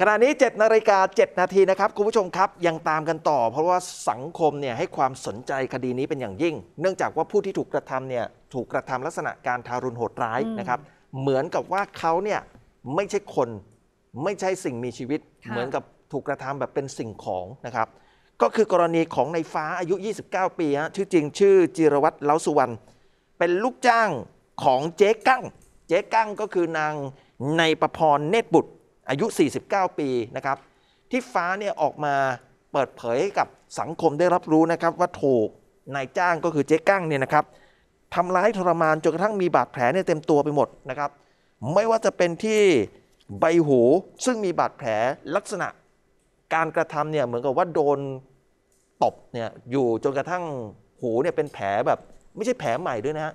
ขณะนี้ 7นาฬิกา7นาทีนะครับ คุณผู้ชมครับยังตามกันต่อ เพราะว่าสังคมเนี่ยให้ความสนใจคดีนี้เป็นอย่างยิ่ง เนื่องจากว่าผู้ที่ถูกกระทำเนี่ยถูกกระทาลักษณะการทารุณโหดร้ายนะครับ เหมือนกับว่าเขาเนี่ยไม่ใช่คนไม่ใช่สิ่งมีชีวิต เหมือนกับถูกกระทำแบบเป็นสิ่งของนะครับก็คือกรณีของในฟ้าอายุ 29ปีฮะชื่อจริงชื่อจิรวัตรเล้าสุวรรณเป็นลูกจ้างของเจ๊กั้ง เจ๊กั้งก็คือนางในประพรเนตรบุตรอายุ 49 ปี นะครับ ที่ฟ้าเนี่ยออกมาเปิดเผยกับสังคมได้รับรู้นะครับว่า ถูกนายจ้างก็คือเจ๊กั้งเนี่ยนะครับทำร้ายทรมานจนกระทั่งมีบาดแผลเนี่ยเต็มตัวไปหมดนะครับ ไม่ว่าจะเป็นที่ใบหูซึ่งมีบาดแผลลักษณะการกระทำเนี่ยเหมือนกับว่าโดนตบเนี่ยอยู่จนกระทั่งหูเนี่ยเป็นแผลแบบ ไม่ใช่แผลใหม่ด้วยนะฮะ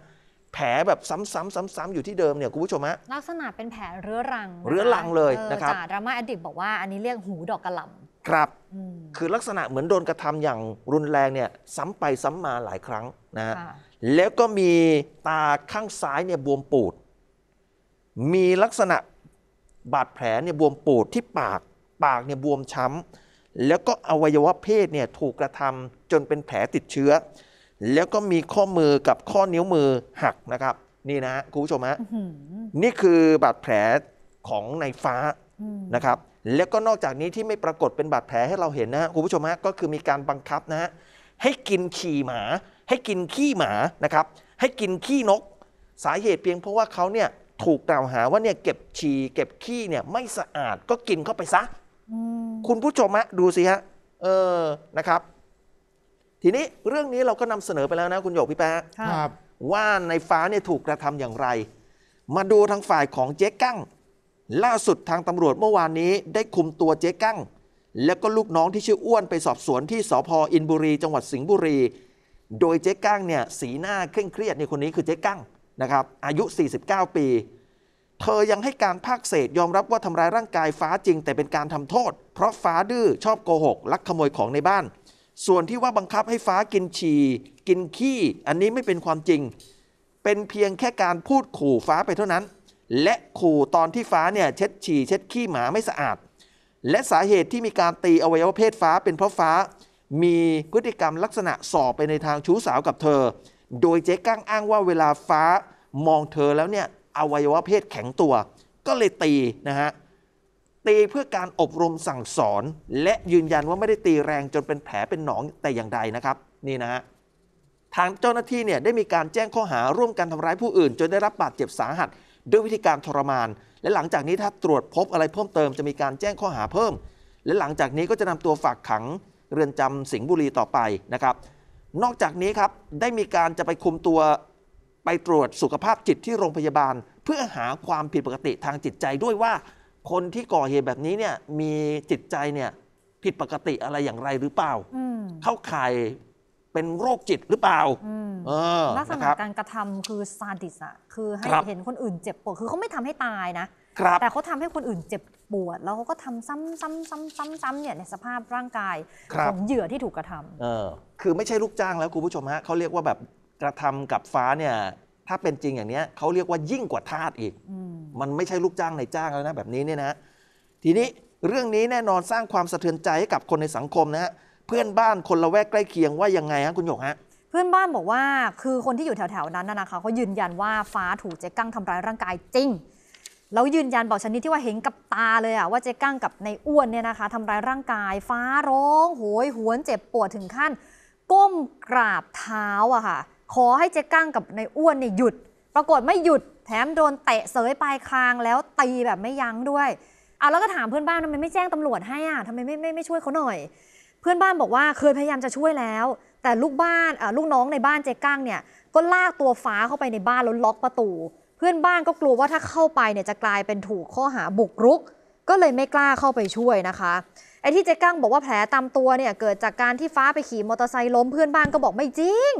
แผลแบบซ้ำๆๆอยู่ที่เดิมเนี่ยคุณผู้ชมฮะลักษณะเป็นแผลเรื้อรังเรื้อรังเลยนะครับจากดราม่าอดิบบอกว่าอันนี้เรียกหูดอกกระหล่ำครับ คือลักษณะเหมือนโดนกระทำอย่างรุนแรงเนี่ยซ้ำไปซ้ำมาหลายครั้งนะฮะแล้วก็มีตาข้างซ้ายเนี่ยบวมปูด มีลักษณะบาดแผลเนี่ยบวมปูดที่ปากปากเนี่ยบวมช้ำแล้วก็อวัยวะเพศเนี่ยถูกกระทำจนเป็นแผลติดเชื้อแล้วก็มีข้อมือกับข้อนิ้วมือหักนะครับ นี่นะคุณผู้ชมฮะนี่คือบาดแผลของนายฟ้านะครับ แล้วก็นอกจากนี้ที่ไม่ปรากฏเป็นบาดแผลให้เราเห็นนะคุณผู้ชมฮะก็คือมีการบังคับนะฮะให้กินขี่หมา ให้กินขี้หมานะครับ ให้กินขี้นกสาเหตุเพียง เพราะว่าเขาเนี่ยถูกกล่าวหาว่าเนี่ยเก็บฉี่เก็บขี้เนี่ยไม่สะอาดก็กินเข้าไปซะคุณผู้ชมฮะดูสิฮะเออนะครับทีนี้เรื่องนี้เราก็นำเสนอไปแล้วนะคุณโยกพี่แป๊ะครับว่าในฟ้าเนี่ยถูกกระทำอย่างไร มาดูทางฝ่ายของเจ๊กั้งล่าสุดทางตำรวจเมื่อวานนี้ได้คุมตัวเจ๊กั้ง แล้วก็ลูกน้องที่ชื่ออ้วนไปสอบสวนที่สพอินบุรีจังหวัดสิงห์บุรี โดยเจ๊กั้งเนี่ยสีหน้าเคร่งเครียดในคนนี้คือเจ๊กั้งนะครับอายุ 49 ปี เธอยังให้การภาคเศษยอมรับว่าทำร้ายร่างกายฟ้าจริงแต่เป็นการทำโทษ เพราะฟ้าดื้อชอบโกหกลักขโมยของในบ้านส่วนที่ว่าบังคับให้ฟ้ากินฉี่กินขี้อันนี้ไม่เป็นความจริง เป็นเพียงแค่การพูดขู่ฟ้าไปเท่านั้น และขู่ตอนที่ฟ้าเนี่ยเช็ดฉี่เช็ดขี้หมาไม่สะอาด และสาเหตุที่มีการตีอวัยวะเพศฟ้าเป็นเพราะฟ้า มีพฤติกรรมลักษณะสอบไปในทางชู้สาวกับเธอ โดยเจ๊กั้งอ้างว่าเวลาฟ้ามองเธอแล้วเนี่ยอวัยวะเพศแข็งตัว ก็เลยตีนะฮะตีเพื่อการอบรมสั่งสอนและยืนยันว่าไม่ได้ตีแรงจนเป็นแผลเป็นหนองแต่อย่างใดนะครับนี่นะฮะทางเจ้าหน้าที่เนี่ยได้มีการแจ้งข้อหาร่วมกันทำร้ายผู้อื่น จนได้รับบาดเจ็บสาหัสด้วยวิธีการทรมาน และหลังจากนี้ถ้าตรวจพบอะไรเพิ่มเติมจะมีการแจ้งข้อหาเพิ่ม และหลังจากนี้ก็จะนำตัวฝากขังเรือนจำสิงห์บุรีต่อไปนะครับ นอกจากนี้ครับได้มีการจะไปคุมตัวไปตรวจสุขภาพจิตที่โรงพยาบาล เพื่อหาความผิดปกติทางจิตใจด้วยว่าคนที่ก่อเหตุแบบนี้เนี่ยมีจิตใจเนี่ยผิดปกติอะไรอย่างไรหรือเปล่าเข้าข่ายเป็นโรคจิตหรือเปล่าลักษณะการกระทำคือซาดิสอะคือให้เห็นคนอื่นเจ็บปวดคือเขาไม่ทำให้ตายนะแต่เขาทำให้คนอื่นเจ็บปวด แล้วเขาก็ทำซ้ำซ้ำซ้ำซ้ำซ้ำเนี่ยในสภาพร่างกายของเหยื่อที่ถูกกระทำเออคือไม่ใช่ลูกจ้างแล้วคุณผู้ชมฮะเขาเรียกว่าแบบกระทำกับฟ้าเนี่ยถ้าเป็นจริงอย่างเนี้ยเขาเรียกว่ายิ่งกว่าทาสอีก มันไม่ใช่ลูกจ้างในจ้างแล้วนะแบบนี้เนี่ยนะ ทีนี้เรื่องนี้แน่นอนสร้างความสะเทือนใจให้กับคนในสังคมนะฮะเพื่อนบ้านคนละแวกใกล้เคียงว่ายังไงฮะคุณหยกฮะเพื่อนบ้านบอกว่าคือคนที่อยู่แถวๆนั้นนะนะคะเขายืนยันว่าฟ้าถูกเจ๊กั้งทำร้ายร่างกายจริงแล้วยืนยันบอกชนิดที่ว่าเห็นกับตาเลยอะว่าเจ๊กั้งกับในอ้วนเนี่ยนะคะทำร้ายร่างกายฟ้าร้องโหยหวนเจ็บปวดถึงขั้น ก้มกราบเท้าอะค่ะขอให้เจ๊กั้งกับนายอ้วนเนี่ยหยุด ปรากฏไม่หยุดแถมโดนเตะเสยปลายคางแล้วตีแบบไม่ยั้งด้วยเอาแล้วก็ถามเพื่อนบ้านทำไมไม่แจ้งตำรวจให้อ่ะทำไมไม่ไม่ไม่ช่วยเขาหน่อย เพื่อนบ้านบอกว่าเคยพยายามจะช่วยแล้ว แต่ลูกบ้านลูกน้องในบ้านเจ๊กั้งเนี่ยก็ลากตัวฟ้าเข้าไปในบ้านแล้วล็อกประตู เพื่อนบ้านก็กลัวว่าถ้าเข้าไปเนี่ยจะกลายเป็นถูกข้อหาบุกรุก ก็เลยไม่กล้าเข้าไปช่วยนะคะไอ้ที่เจ๊กั้งบอกว่าแผลตามตัวเนี่ยเกิดจากการที่ฟ้าไปขี่มอเตอร์ไซค์ล้มเพื่อนบ้านก็บอกไม่จริง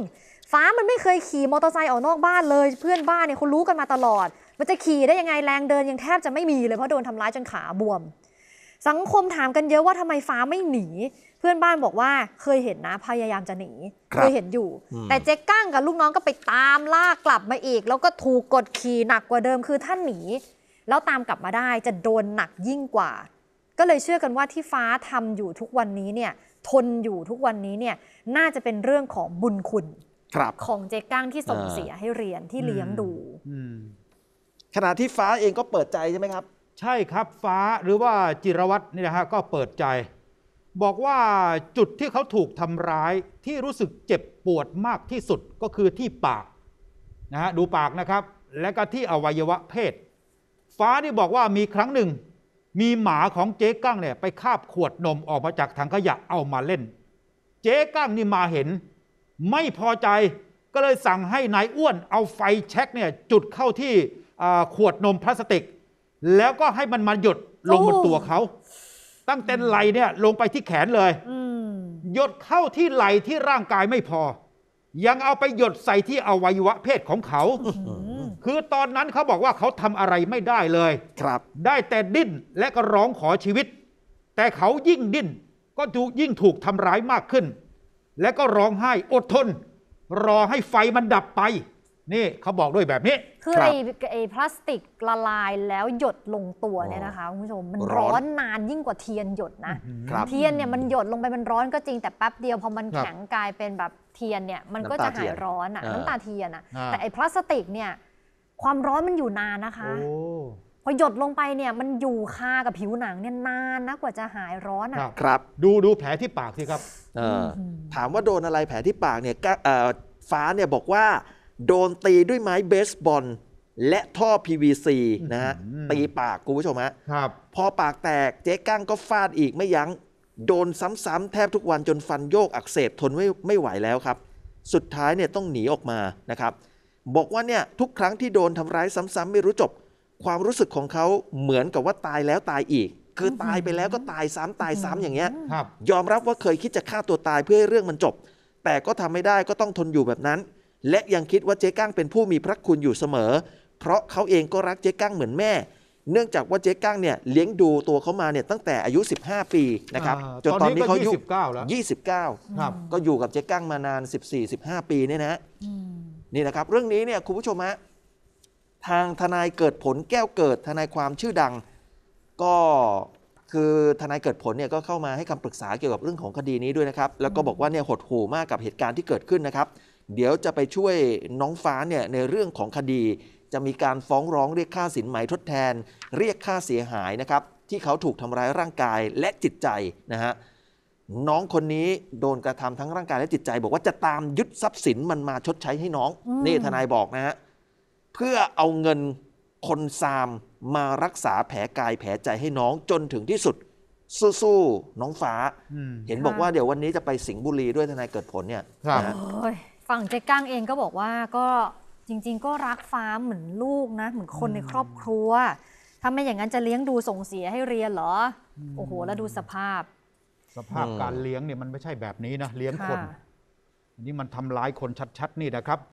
ฟ้ามันไม่เคยขี่มอเตอร์ไซค์ออกนอกบ้านเลย เพื่อนบ้านเนี่ยเขารู้กันมาตลอด มันจะขี่ได้ยังไงแรงเดินยังแทบจะไม่มีเลยเพราะโดนทำร้ายจนขาบวม สังคมถามกันเยอะว่าทำไมฟ้าไม่หนี เพื่อนบ้านบอกว่าเคยเห็นนะพยายามจะหนี เคยเห็นอยู่ แต่เจ๊กั้งกับลูกน้องก็ไปตามลากกลับมาอีก แล้วก็ถูกกดขี่หนักกว่าเดิมคือท่านหนี แล้วตามกลับมาได้จะโดนหนักยิ่งกว่า ก็เลยเชื่อกันว่าที่ฟ้าทำอยู่ทุกวันนี้เนี่ยทนอยู่ทุกวันนี้เนี่ยน่าจะเป็นเรื่องของบุญคุณของเจ๊กั้งที่ส่งเสียให้เรียนที่เลี้ยงดูขณะที่ฟ้าเองก็เปิดใจใช่ไหมครับ ใช่ครับฟ้าหรือว่าจิรวัตรนี่นะฮะก็เปิดใจ บอกว่าจุดที่เขาถูกทำร้ายที่รู้สึกเจ็บปวดมากที่สุดก็คือที่ปากนะฮะดูปากนะครับ และก็ที่อวัยวะเพศ ฟ้านี่บอกว่ามีครั้งหนึ่งมีหมาของเจ๊กั้งเนี่ย ไปคาบขวดนมออกมาจากถังขยะเอามาเล่น เจ๊กั้งนี่มาเห็นไม่พอใจก็เลยสั่งให้นายอ้วนเอาไฟแช็กเนี่ยจุดเข้าที่ขวดนมพลาสติก แล้วก็ให้มันมาหยดลงบนตัวเขาตั้งแต่ไหลเนี่ยลงไปที่แขนเลยหยดเข้าที่ไหลที่ร่างกายไม่พอ ยังเอาไปหยดใส่ที่อวัยวะเพศของเขา คือตอนนั้นเขาบอกว่าเขาทำอะไรไม่ได้เลย ครับได้แต่ดิ้นและก็ร้องขอชีวิต แต่เขายิ่งดิ้นก็ยิ่งถูกทำร้ายมากขึ้นและก็ร้องไห้อดทน รอให้ไฟมันดับไป นี่เขาบอกด้วยแบบนี้ คือไอ้ไอ้พลาสติกละลายแล้วหยดลงตัวเนี่ยนะคะคุณผู้ชมมันร้อนนานยิ่งกว่าเทียนหยดนะเทียนเนี่ยมันหยดลงไปมันร้อนก็จริงแต่แป๊บเดียวพอมันแข็งกลายเป็นแบบเทียนเนี่ย มันก็จะหายร้อนอ่ะน้ำตาเทียนอ่ะ แต่ไอ้พลาสติกเนี่ยความร้อนมันอยู่นานนะคะพอหยดลงไปเนี่ยมันอยู่คากับผิวหนังเนี่ยนานนะกว่าจะหายร้อนอ่ะครับดูดูแผลที่ปากสิครับถามว่าโดนอะไรแผลที่ปากเนี่ยกฟ้าเนี่ยบอกว่า โดนตีด้วยไม้เบสบอล และท่อ PVC นะฮะตีปากคุณผู้ชมฮะครับพอปากแตกเจ๊กั้งก็ฟาดอีกไม่ยัง้ง โดนซ้ำๆแทบทุกวันจนฟันโยกอักเสบทนไม่ไม่ไหวแล้วครับ สุดท้ายเนี่ยต้องหนีออกมานะครับบอกว่าเนี่ยทุกครั้งที่โดนทำร้ายซ้ำๆไม่รู้จบความรู้สึกของเขาเหมือนกับว่าตายแล้วตายอีก คือตายไปแล้วก็ตายซ้ำตายซ้ำอย่างเงี้ยยอมรับว่าเคยคิดจะฆ่าตัวตายเพื่อให้เรื่องมันจบ แต่ก็ทำไม่ได้ก็ต้องทนอยู่แบบนั้น และยังคิดว่าเจ๊กั้งเป็นผู้มีพระคุณอยู่เสมอ เพราะเขาเองก็รักเจ๊กั้งเหมือนแม่ เนื่องจากว่าเจ๊กั้งเนี่ย เลี้ยงดูตัวเขามาเนี่ยตั้งแต่อายุ 15 ปีนะครับจนตอนนี้เขาอายุ 29แล้ว29ครับก็อยู่กับเจ๊กั้งมานาน 14-15 ปีเนี่ยนะฮะนี่นะครับเรื่องนี้เนี่ยคุณผู้ชมฮะทางทนายเกิดผลแก้วเกิดทนายความชื่อดัง ก็คือทนายเกิดผลเนี่ยก็เข้ามาให้คำปรึกษาเกี่ยวกับเรื่องของคดีนี้ด้วยนะครับ แล้วก็บอกว่าเนี่ยหดหู่มากกับเหตุการณ์ที่เกิดขึ้นนะครับ เดี๋ยวจะไปช่วยน้องฟ้าเนี่ยในเรื่องของคดี จะมีการฟ้องร้องเรียกค่าสินไหมทดแทน เรียกค่าเสียหายนะครับที่เขาถูกทำร้ายร่างกายและจิตใจนะฮะน้องคนนี้โดนกระทำทั้งร่างกายและจิตใจ บอกว่าจะตามยึดทรัพย์สินมันมาชดใช้ให้น้องนี่ทนายบอกนะฮะเพื่อเอาเงินคนซามมารักษาแผลกายแผลใจให้น้องจนถึงที่สุดสู้ๆน้องฟ้าเห็นบอกว่าเดี๋ยววันนี้จะไปสิงห์บุรีด้วยทนายเกิดผลเนี่ยนะฝั่งเจ๊ก้างเองก็บอกว่าก็จริง ๆ ก็รักฟ้าเหมือนลูกนะ เหมือนคนในครอบครัวถ้าไม่อย่างนั้นจะเลี้ยงดูส่งเสียให้เรียนเหรอ โอ้โห แล้วดูสภาพ สภาพการเลี้ยงเนี่ยมันไม่ใช่แบบนี้นะเลี้ยงคน นี่มันทำร้ายคนชัด ๆ นี่นะครับ